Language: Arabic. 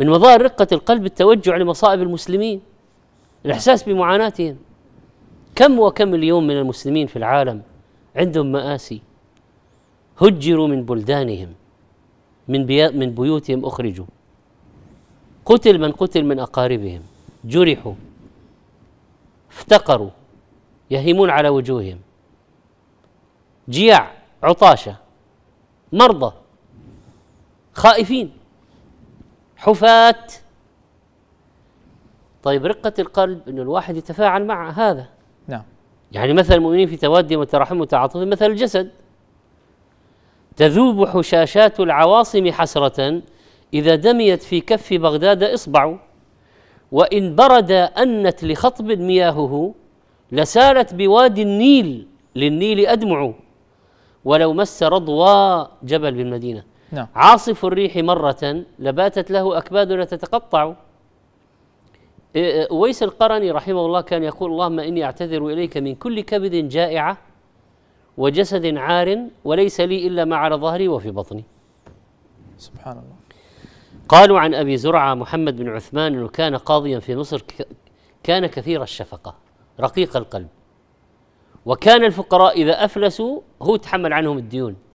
من مظاهر رقة القلب التوجع لمصائب المسلمين الإحساس بمعاناتهم كم وكم اليوم من المسلمين في العالم عندهم مآسي هجروا من بلدانهم من من بيوتهم أخرجوا قتل من قتل من أقاربهم جرحوا افتقروا يهيمون على وجوههم جياع عطاشة مرضى خائفين حفاة طيب رقة القلب أن الواحد يتفاعل مع هذا نعم يعني مثل المؤمنين في توادهم وترحم وتعاطف مثل الجسد تذوب حشاشات العواصم حسرة إذا دميت في كف بغداد إصبع وإن برد أنت لخطب مياهه لسالت بوادي النيل للنيل أدمع ولو مس رضوى جبل بالمدينة نعم. عاصف الريح مرة لباتت له أكبادنا تتقطع إيه، إيه، ويس القرني رحمه الله كان يقول اللهم إني أعتذر إليك من كل كبد جائعة وجسد عار وليس لي إلا ما على ظهري وفي بطني سبحان الله قالوا عن أبي زرعة محمد بن عثمان أنه كان قاضيا في مصر كان كثير الشفقة رقيق القلب وكان الفقراء إذا أفلسوا هو تحمل عنهم الديون